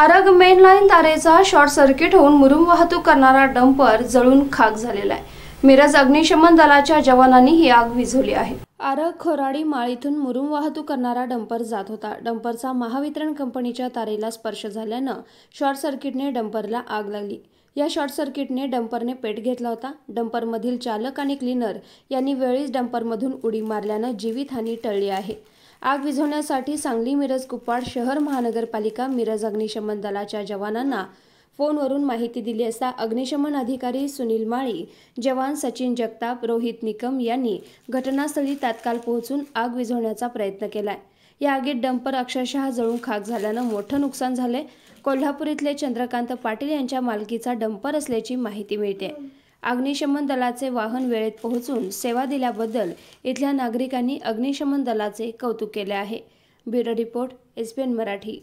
आरग main line तारेचा short circuit होऊन मुरुम वाहतूक करणारा डंपर जळून खाक झालेला आहे मिरज अग्निशमन दलाच्या जवानांनी ही आग विझवली आहे आरग खोराडी माळीतून मुरुम वाहतूक करणारा डंपर जात होता डंपरचा महावितरण कंपनीच्या तारेला स्पर्श झाल्यानं शॉर्ट सर्किटने डंपरला आग लागली या शॉर्ट सर्किटने डंपरने पेट घेतला होता डंपरमधील चालक आणि क्लीनर यांनी वेळीच डंपरमधून उडी मारल्यानं जीवितहानी टळली आहे आग विझवण्यासाठी सांगली मिरज कुप्पाड शहर महानगरपालिका मिरज अग्निशमन दलाच्या जवानांना फोनवरून माहिती दिली असता अग्निशमन अधिकारी सुनील माळी जवान सचिन जगताप रोहित निकम यांनी घटनास्थळी तात्काळ पोहोचून आग विझवण्याचा प्रयत्न केला या आगीत डंपर अक्षरशः जळून खाक झाल्यानं मोठं नुकसान झाले कोल्हापूर इथले चंद्रकांत पाटील यांच्या मालकीचा डंपर असल्याची माहिती मिळते अग्निशमन दलाचे वाहन वेळेत पोहोचून सेवा दिल्याबद्दल इथल्या नागरिकांनी अग्निशमन दलाचे कौतुक केले आहे ब्युरो रिपोर्ट एसपीएन मराठी